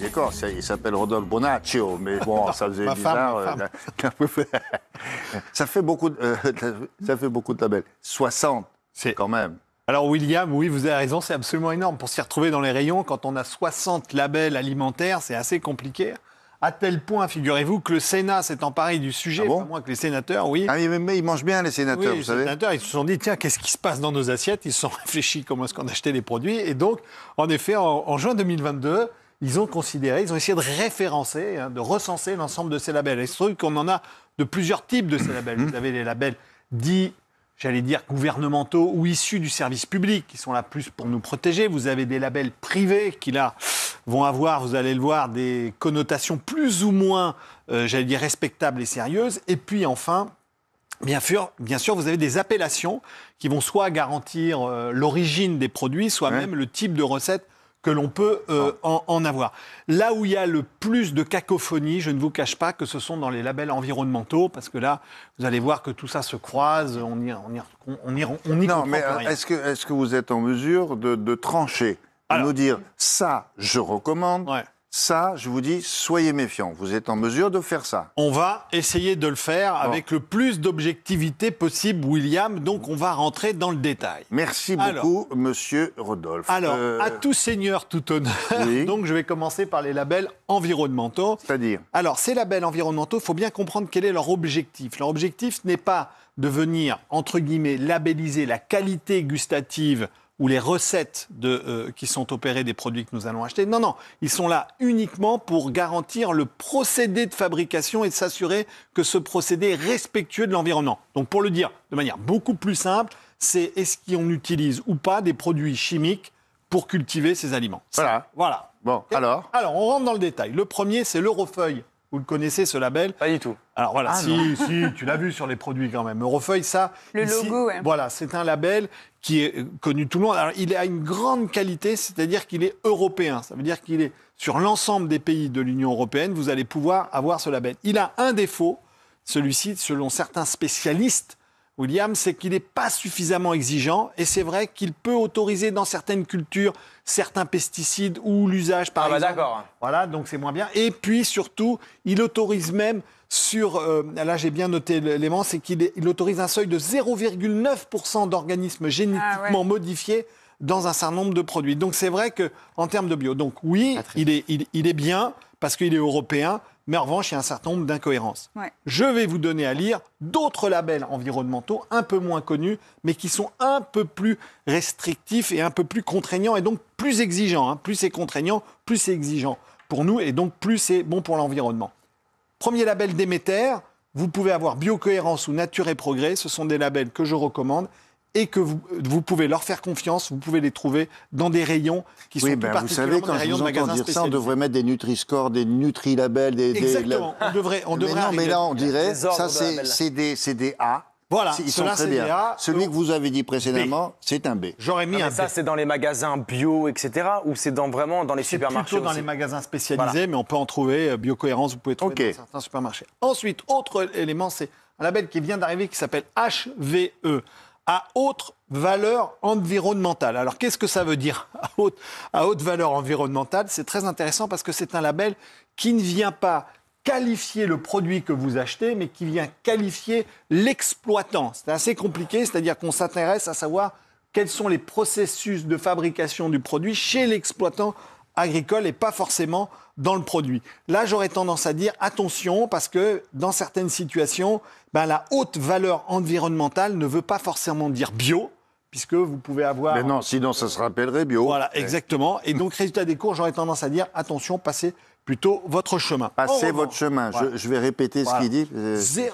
D'accord, il s'appelle Rodolphe Bonaccio, mais bon, ça faisait bizarre. Euh, ça, fait beaucoup euh, ça fait beaucoup de labels. 60, c'est quand même. Alors William, oui, vous avez raison, c'est absolument énorme. Pour s'y retrouver dans les rayons, quand on a 60 labels alimentaires, c'est assez compliqué. À tel point, figurez-vous, que le Sénat s'est emparé du sujet, ah moins que les sénateurs, oui. Ah, mais, ils mangent bien, les sénateurs, vous savez. Les sénateurs, ils se sont dit, tiens, qu'est-ce qui se passe dans nos assiettes Ils se sont réfléchis comment est-ce qu'on achetait les produits. Et donc, en effet, en, juin 2022, ils ont considéré, ils ont essayé de référencer, hein, de recenser l'ensemble de ces labels. Et il se trouve qu'on en a de plusieurs types de ces labels. Mmh. Vous avez les labels dits j'allais dire, gouvernementaux ou issus du service public, qui sont là plus pour nous protéger. Vous avez des labels privés qui, là, vont avoir, vous allez le voir, des connotations plus ou moins, euh, j'allais dire, respectables et sérieuses. Et puis, enfin, Bien sûr, bien sûr, vous avez des appellations qui vont soit garantir euh, l'origine des produits, soit même le type de recette que l'on peut euh, ah. en, avoir. Là où il y a le plus de cacophonie, je ne vous cache pas que ce sont dans les labels environnementaux, parce que là, vous allez voir que tout ça se croise, on y, on y, on non, mais euh, Est-ce que, vous êtes en mesure de, trancher, de nous dire ça, je recommande, ça, je vous dis, soyez méfiants. Vous êtes en mesure de faire ça. On va essayer de le faire avec le plus d'objectivité possible, William. Donc, on va rentrer dans le détail. Merci beaucoup, Monsieur Rodolphe. Alors, euh, à tout seigneur, tout honneur. Donc, je vais commencer par les labels environnementaux. C'est-à-dire Alors, ces labels environnementaux, il faut bien comprendre quel est leur objectif. Leur objectif n'est pas de venir, entre guillemets, labelliser la qualité gustative ou les recettes de, euh, qui sont opérées des produits que nous allons acheter. Non, non, ils sont là uniquement pour garantir le procédé de fabrication et s'assurer que ce procédé est respectueux de l'environnement. Donc pour le dire de manière beaucoup plus simple, c'est est-ce qu'on utilise ou pas des produits chimiques pour cultiver ces aliments. Voilà. Voilà. Bon, alors Alors, on rentre dans le détail. Le premier, c'est l'eurofeuille. Vous le connaissez, ce label Pas du tout. Alors voilà, ah si, si, tu l'as vu sur les produits quand même. Eurofeuille, ça. Le logo, Voilà, c'est un label qui est euh, connu tout le monde. Alors, il a une grande qualité, c'est-à-dire qu'il est européen. Ça veut dire qu'il est sur l'ensemble des pays de l'Union européenne, vous allez pouvoir avoir ce label. Il a un défaut, celui-ci, selon certains spécialistes, William, c'est qu'il n'est pas suffisamment exigeant et c'est vrai qu'il peut autoriser dans certaines cultures certains pesticides ou l'usage par ah bah d'accord. Voilà, donc c'est moins bien. Et puis surtout, il autorise même sur, euh, là j'ai bien noté l'élément, c'est qu'il autorise un seuil de 0,9% d'organismes ah génétiquement modifiés dans un certain nombre de produits. Donc c'est vrai que en termes de bio, donc oui, il est, il, est bien parce qu'il est européen, mais en revanche, il y a un certain nombre d'incohérences. Je vais vous donner à lire d'autres labels environnementaux un peu moins connus, mais qui sont un peu plus restrictifs et un peu plus contraignants, et donc plus exigeants. Hein. Plus c'est contraignant, plus c'est exigeant pour nous, et donc plus c'est bon pour l'environnement. Premier label Déméter, vous pouvez avoir Biocohérence ou Nature et Progrès, ce sont des labels que je recommande, et que vous, pouvez leur faire confiance, vous pouvez les trouver dans des rayons qui sont oui, ben vous savez, quand je vous entends dire ça, on devrait mettre des nutri des Nutri-Labels, des, Exactement, on devrait, on mais Non, mais là, on dirait, ça, c'est des, A, voilà, ils sont très bien. Celui que vous avez dit précédemment, c'est un B. J'aurais mis un B. ça, c'est dans les magasins bio, etc. Ou c'est dans, vraiment dans les supermarchés plutôt dans les magasins spécialisés, mais on peut en trouver. Euh, Biocohérence, vous pouvez trouver dans certains supermarchés. Ensuite, autre élément, c'est un label qui vient d'arriver qui s'appelle HVE à haute valeur environnementale. Alors qu'est-ce que ça veut dire à haute, à haute valeur environnementale C'est très intéressant parce que c'est un label qui ne vient pas qualifier le produit que vous achetez, mais qui vient qualifier l'exploitant. C'est assez compliqué, c'est-à-dire qu'on s'intéresse à savoir quels sont les processus de fabrication du produit chez l'exploitant agricole et pas forcément dans le produit. Là, j'aurais tendance à dire attention parce que dans certaines situations, ben, la haute valeur environnementale ne veut pas forcément dire bio, puisque vous pouvez avoir. Mais non, sinon ça se rappellerait bio. Voilà, exactement. Et donc, résultat des cours, j'aurais tendance à dire attention, passez plutôt votre chemin. Passez votre chemin. Je, vais répéter ce qu'il dit. Euh, zéro,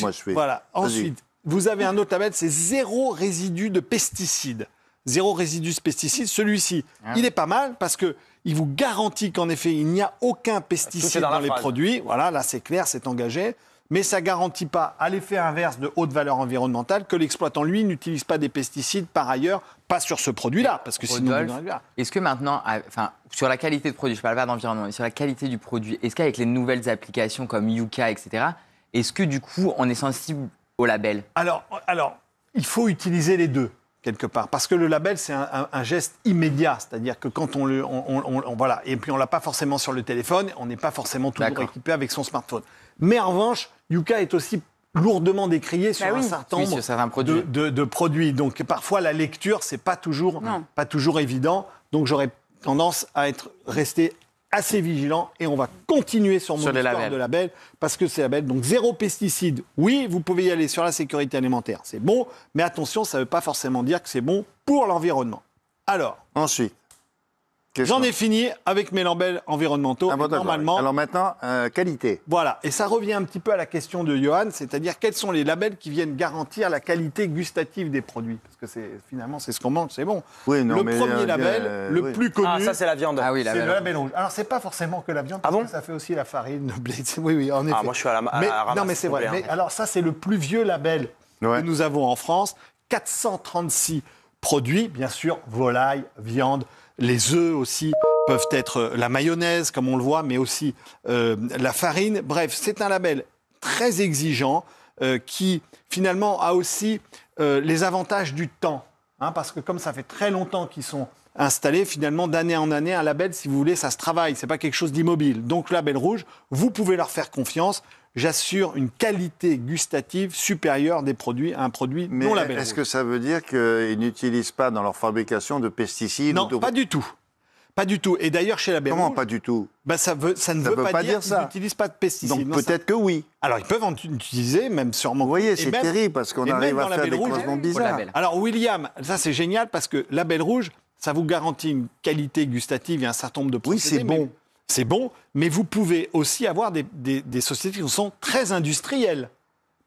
moi je fais. Voilà. Ensuite, vous avez un autre tablette, c'est zéro résidu de pesticides zéro résidus pesticides, Celui-ci, ah. il est pas mal parce que il vous garantit qu'en effet, il n'y a aucun ah, pesticide dans, les produits. Voilà, là c'est clair, c'est engagé. Mais ça ne garantit pas, à l'effet inverse de haute valeur environnementale, que l'exploitant, lui, n'utilise pas des pesticides par ailleurs, pas sur ce produit-là, parce que sinon... Est-ce que maintenant, enfin, sur la qualité de produit, je ne parle pas d'environnement, mais sur la qualité du produit, est-ce qu'avec les nouvelles applications comme Yuka, etc., est-ce que du coup, on est sensible au label Alors, alors, il faut utiliser les deux quelque part. Parce que le label, c'est un, geste immédiat, c'est-à-dire que quand on le... voilà, et puis on l'a pas forcément sur le téléphone, on n'est pas forcément toujours équipé avec son smartphone. Mais en revanche, Yuka est aussi lourdement décrié sur, bah un certain nombre de, produits. Donc parfois, la lecture, c'est pas toujours, pas toujours évident. Donc j'aurais tendance à être resté assez vigilant et on va continuer sur mon sur histoire de label parce que c'est la belle Donc zéro pesticide, oui, vous pouvez y aller sur la sécurité alimentaire, c'est bon, mais attention, ça ne veut pas forcément dire que c'est bon pour l'environnement. Alors, ensuite, J'en ai fini avec mes lambelles environnementaux. Ah, normalement. Alors maintenant, euh, qualité. Voilà, et ça revient un petit peu à la question de Johan, c'est-à-dire quels sont les labels qui viennent garantir la qualité gustative des produits Parce que finalement c'est ce qu'on mange, c'est bon. Oui, le premier euh, label, euh, le plus connu. Ah, ça c'est la viande. Ah oui, la c'est le label Alors c'est pas forcément que la viande, ah bon ça fait aussi la farine, le blé. Oui, oui, en ah, effet. moi je suis à la, Non, mais c'est vrai. Hein. alors ça c'est le plus vieux label que nous avons en France, 436 produits, bien sûr, volaille, viande. Les œufs aussi peuvent être euh, la mayonnaise, comme on le voit, mais aussi euh, la farine. Bref, c'est un label très exigeant euh, qui finalement a aussi les avantages du temps. Hein, parce que comme ça fait très longtemps qu'ils sont installés, finalement, d'année en année, un label, si vous voulez, ça se travaille, Ce n'est pas quelque chose d'immobile. Donc, label rouge, vous pouvez leur faire confiance, j'assure une qualité gustative supérieure des produits à un produit Mais non labellisé. Est-ce que ça veut dire qu'ils n'utilisent pas dans leur fabrication de pesticides Non, pas du tout. Pas du tout. Et d'ailleurs, chez la rouge... Comment pas du tout bah, ça, veut, ça ne veut, pas, dire, ça. qu'ils n'utilisent pas de pesticides. Donc peut-être que oui. Alors ils peuvent en utiliser, même sûrement. Vous voyez, c'est terrible parce qu'on arrive à faire des croisements bizarres. Alors William, ça c'est génial parce que la Belle Rouge, ça vous garantit une qualité gustative et un certain nombre de produits. Oui, c'est bon c'est bon, mais vous pouvez aussi avoir des, sociétés qui sont très industrielles.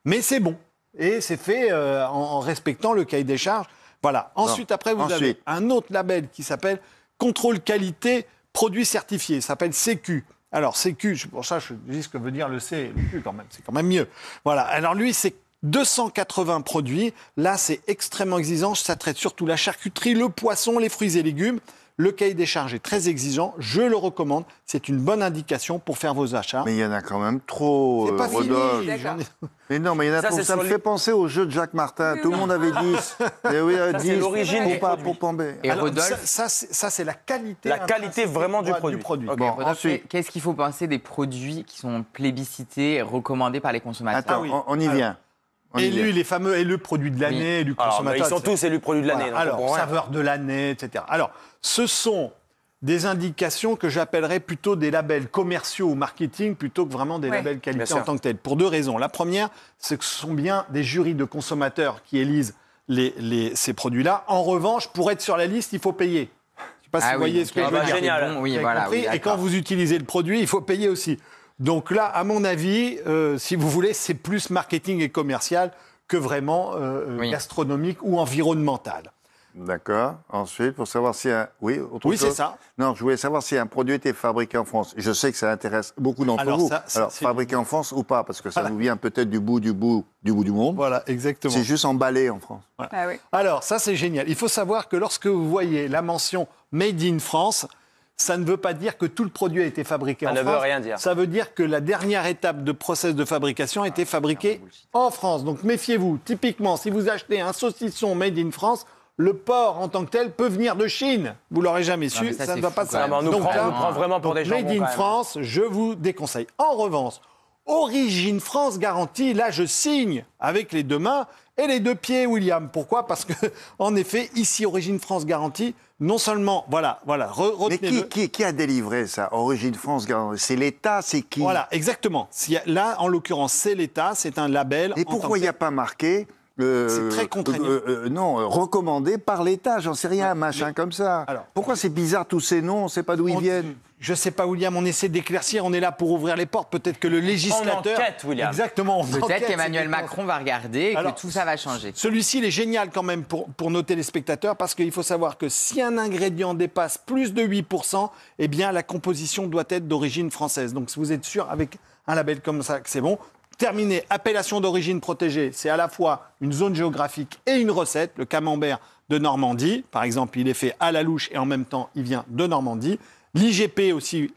Mais c'est bon. Et c'est fait euh, en, respectant le cahier des charges. Voilà. Ensuite, après, vous avez un autre label qui s'appelle Contrôle qualité produits certifiés. Ça s'appelle CQ. Alors, CQ, pour ça, je dis ce que veut dire le C le Q quand même. C'est quand même mieux. Voilà. Alors, lui, c'est 280 produits. Là, c'est extrêmement exigeant. Ça traite surtout la charcuterie, le poisson, les fruits et légumes. Le cahier des charges est très exigeant, je le recommande. C'est une bonne indication pour faire vos achats. Mais il y en a quand même trop, C'est pas euh, Fini, mais non, mais il en a ça, me fait penser au jeu de Jacques Martin. Tout le monde avait 10. Mais eh oui, euh, l'origine pour, pas, pour tomber. Et Rodolphe, ça, ça c'est la qualité. La qualité vraiment du produit. bon, ensuite... Qu'est-ce qu'il faut penser des produits qui sont plébiscités, et recommandés par les consommateurs Attends, ah on, y vient. Élus, les fameux élus produits de l'année, du élus consommateurs. ils sont tous élus produits de l'année. Alors, saveur de l'année, etc. Alors, ce sont des indications que j'appellerais plutôt des labels commerciaux ou marketing plutôt que vraiment des labels qualité en tant que tels. Pour deux raisons. La première, c'est que ce sont bien des jurys de consommateurs qui élisent ces produits-là. En revanche, pour être sur la liste, il faut payer. Je sais pas si ah vous voyez ce que je veux dire. Génial. oui, voilà, et quand vous utilisez le produit, il faut payer aussi. Donc là, à mon avis, euh, si vous voulez, c'est plus marketing et commercial que vraiment euh, euh, gastronomique ou environnemental. D'accord. Ensuite, pour savoir si un... Oui, autre oui c'est ça. Non, je voulais savoir si un produit était fabriqué en France. Je sais que ça intéresse beaucoup d'entre vous. Alors, fabriqué en France ou pas Parce que ça nous vient peut-être du bout du bout du bout du monde. Voilà, exactement. C'est juste emballé en France. Ah oui. Alors, ça, c'est génial. Il faut savoir que lorsque vous voyez la mention Made in France, ça ne veut pas dire que tout le produit a été fabriqué en France. Ça ne veut rien dire. Ça veut dire que la dernière étape de process de fabrication a été fabriquée ah, en France. Donc méfiez-vous. Typiquement, si vous achetez un saucisson made in France, le porc en tant que tel peut venir de Chine. Vous l'aurez jamais su, ça, ne va pas ça. donc prend, prend vraiment pour des gens. Made in France, je vous déconseille. En revanche, Origine France garantie, là je signe avec les deux mains et les deux pieds, William. Pourquoi Parce que, en effet, ici, Origine France garantie, non seulement, voilà, voilà, re Mais qui, qui, a délivré ça Origine France garantie C'est l'État, c'est qui Voilà, exactement. Là, en l'occurrence, c'est l'État, c'est un label. Et pourquoi il n'y a pas marqué c'est euh, très contraignant. Euh, euh, non, recommandé par l'État, j'en sais rien, machin comme ça. Alors, Pourquoi c'est bizarre tous ces noms On ne sait pas d'où ils viennent. Je ne sais pas, William, on essaie d'éclaircir, on est là pour ouvrir les portes. Peut-être que le législateur. On enquête, William. Exactement. Peut-être qu'Emmanuel Macron va regarder et que tout ça va changer. Celui-ci, il est génial quand même pour, pour les spectateurs parce qu'il faut savoir que si un ingrédient dépasse plus de 8%, eh bien, la composition doit être d'origine française. Donc, si vous êtes sûr, avec un label comme ça, que c'est bon, terminé, appellation d'origine protégée, c'est à la fois une zone géographique et une recette. Le camembert de Normandie, par exemple, il est fait à la louche et en même temps, il vient de Normandie. L'IGP aussi,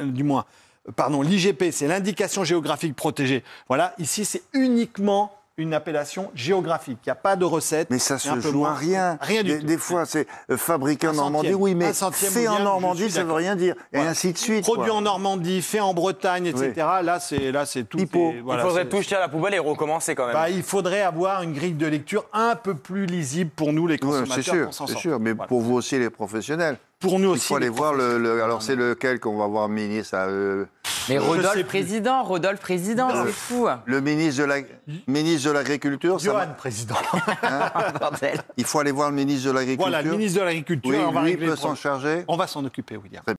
du moins, euh, pardon, l'IGP, c'est l'indication géographique protégée. Voilà, ici, c'est uniquement une appellation géographique. Il n'y a pas de recette. Mais ça se joue à rien. Rien des, fois, c'est euh, fabriqué en Normandie, oui, mais fait en Normandie, ça ne veut rien dire. Et ainsi de suite. Produit en Normandie, fait en Bretagne, etc. Là, c'est là, c'est tout. il faudrait tout jeter à la poubelle et recommencer quand même. Bah, il faudrait avoir une grille de lecture un peu plus lisible pour nous, les consommateurs. c'est sûr, c'est sûr. Mais pour vous aussi, les professionnels. Pour nous aussi. Il faut aller voir le, Alors, c'est lequel qu'on va voir ministre euh, mais Rodolphe président, Rodolphe président, c'est fou. Hein. Le ministre de l'Agriculture. La... Johan président. Hein il faut aller voir le ministre de l'Agriculture. Voilà, le ministre de l'Agriculture. Oui, on peut s'en charger. On va s'en occuper, William.